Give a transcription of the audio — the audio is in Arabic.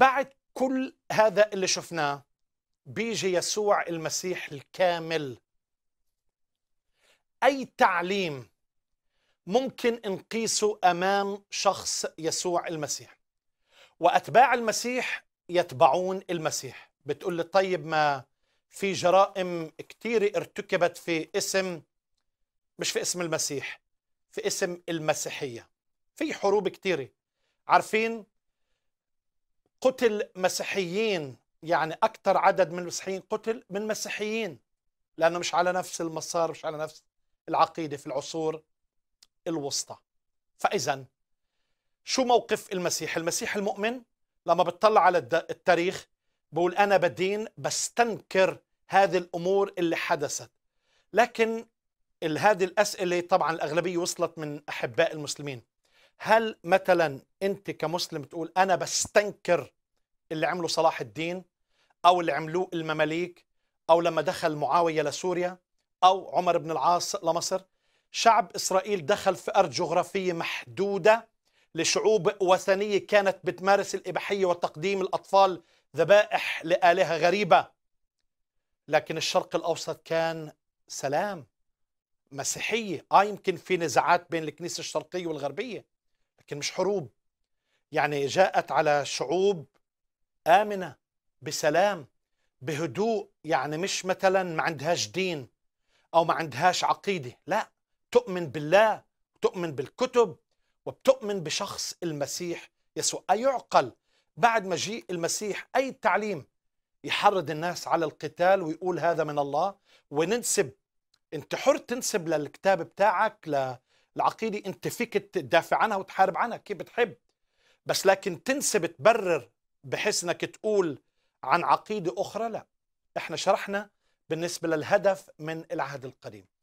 بعد كل هذا اللي شفناه بيجي يسوع المسيح الكامل اي تعليم ممكن نقيسه امام شخص يسوع المسيح واتباع المسيح يتبعون المسيح بتقول لي طيب ما في جرائم كثيره ارتكبت في اسم مش في اسم المسيح في اسم المسيحيه في حروب كثيره عارفين قتل مسيحيين يعني أكثر عدد من المسيحيين قتل من مسيحيين لأنه مش على نفس المسار مش على نفس العقيدة في العصور الوسطى فإذا شو موقف المسيح المسيح المؤمن لما بتطلع على التاريخ بقول أنا بدين بستنكر هذه الأمور اللي حدثت لكن هذه الأسئلة طبعا الأغلبية وصلت من أحباء المسلمين هل مثلا انت كمسلم تقول انا بستنكر اللي عمله صلاح الدين او اللي عملوه المماليك او لما دخل معاويه لسوريا او عمر بن العاص لمصر شعب اسرائيل دخل في ارض جغرافيه محدوده لشعوب وثنيه كانت بتمارس الاباحيه وتقديم الاطفال ذبائح لالهه غريبه لكن الشرق الاوسط كان سلام مسيحيه اه يمكن في نزاعات بين الكنيسه الشرقيه والغربيه لكن مش حروب يعني جاءت على شعوب آمنة بسلام بهدوء يعني مش مثلا ما عندهاش دين أو ما عندهاش عقيدة لا تؤمن بالله تؤمن بالكتب وبتؤمن بشخص المسيح يسوع أيعقل بعد مجيء المسيح أي تعليم يحرض الناس على القتال ويقول هذا من الله وننسب انت حر تنسب للكتاب بتاعك العقيدة أنت فيك تدافع عنها وتحارب عنها كيف بتحب بس لكن تنسب تبرر بحيث أنك تقول عن عقيدة أخرى لا احنا شرحنا بالنسبة للهدف من العهد القديم